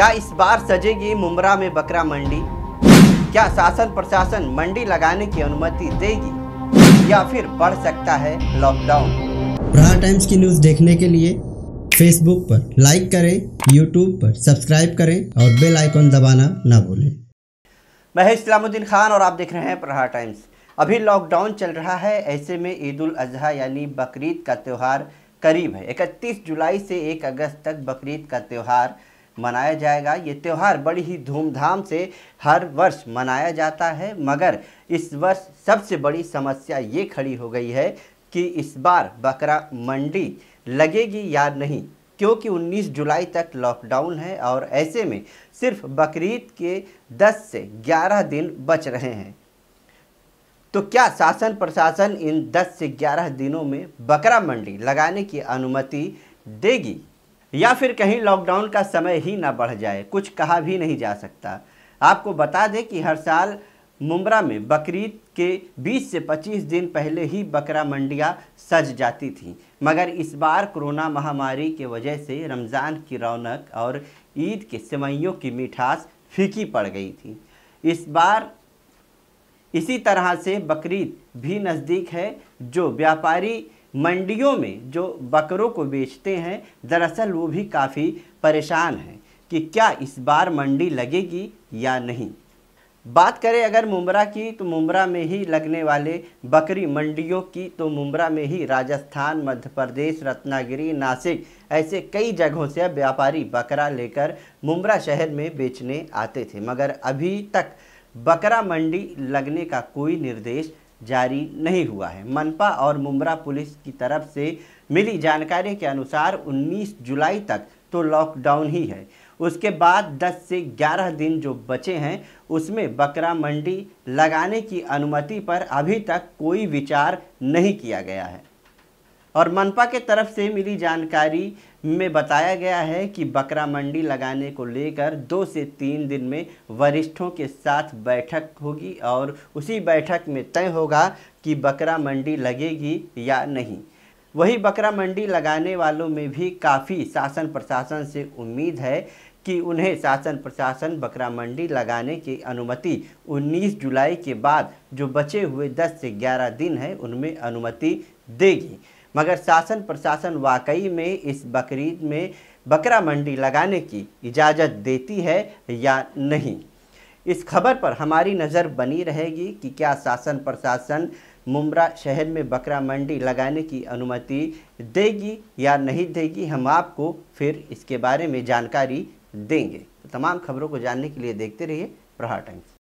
क्या इस बार सजेगी मुमरा में बकरा मंडी क्या शासन प्रशासन मंडी लगाने की अनुमति देगी या फिर बढ़ सकता है लॉकडाउन प्रहार टाइम्स की न्यूज़ देखने के लिए फेसबुक पर लाइक करें यूट्यूब पर सब्सक्राइब करें और बेल आइकॉन दबाना ना भूलें मैं इस्लामुद्दीन खान और आप देख रहे हैं प्रहार टाइम्स अभी लॉकडाउन चल रहा है ऐसे में ईद उल अजहा यानी बकरीद का त्यौहार करीब है 31 जुलाई से 1 अगस्त तक बकरीद का त्यौहार मनाया जाएगा ये त्यौहार बड़ी ही धूमधाम से हर वर्ष मनाया जाता है मगर इस वर्ष सबसे बड़ी समस्या ये खड़ी हो गई है कि इस बार बकरा मंडी लगेगी या नहीं क्योंकि 19 जुलाई तक लॉकडाउन है और ऐसे में सिर्फ बकरीद के 10 से 11 दिन बच रहे हैं तो क्या शासन प्रशासन इन 10 से 11 दिनों में बकरा मंडी लगाने की अनुमति देगी या फिर कहीं लॉकडाउन का समय ही ना बढ़ जाए कुछ कहा भी नहीं जा सकता आपको बता दें कि हर साल मुमरा में बकरीद के 20 से 25 दिन पहले ही बकरा मंडियां सज जाती थीं मगर इस बार कोरोना महामारी के वजह से रमज़ान की रौनक और ईद के सेवैयों की मिठास फीकी पड़ गई थी इस बार इसी तरह से बकरीद भी नज़दीक है जो व्यापारी मंडियों में जो बकरों को बेचते हैं दरअसल वो भी काफ़ी परेशान हैं कि क्या इस बार मंडी लगेगी या नहीं बात करें अगर मुमरा की तो मुमरा में ही लगने वाले बकरी मंडियों की तो मुमरा में ही राजस्थान मध्य प्रदेश रत्नागिरी नासिक ऐसे कई जगहों से व्यापारी बकरा लेकर मुमरा शहर में बेचने आते थे मगर अभी तक बकरा मंडी लगने का कोई निर्देश जारी नहीं हुआ है मनपा और मुमरा पुलिस की तरफ से मिली जानकारी के अनुसार 19 जुलाई तक तो लॉकडाउन ही है उसके बाद 10 से 11 दिन जो बचे हैं उसमें बकरा मंडी लगाने की अनुमति पर अभी तक कोई विचार नहीं किया गया है और मनपा के तरफ से मिली जानकारी में बताया गया है कि बकरा मंडी लगाने को लेकर दो से तीन दिन में वरिष्ठों के साथ बैठक होगी और उसी बैठक में तय होगा कि बकरा मंडी लगेगी या नहीं वही बकरा मंडी लगाने वालों में भी काफ़ी शासन प्रशासन से उम्मीद है कि उन्हें शासन प्रशासन बकरा मंडी लगाने की अनुमति 19 जुलाई के बाद जो बचे हुए 10 से 11 दिन है उनमें अनुमति देगी मगर शासन प्रशासन वाकई में इस बकरीद में बकरा मंडी लगाने की इजाज़त देती है या नहीं इस खबर पर हमारी नज़र बनी रहेगी कि क्या शासन प्रशासन मुमरा शहर में बकरा मंडी लगाने की अनुमति देगी या नहीं देगी हम आपको फिर इसके बारे में जानकारी देंगे तो तमाम खबरों को जानने के लिए देखते रहिए प्रहार टाइम्स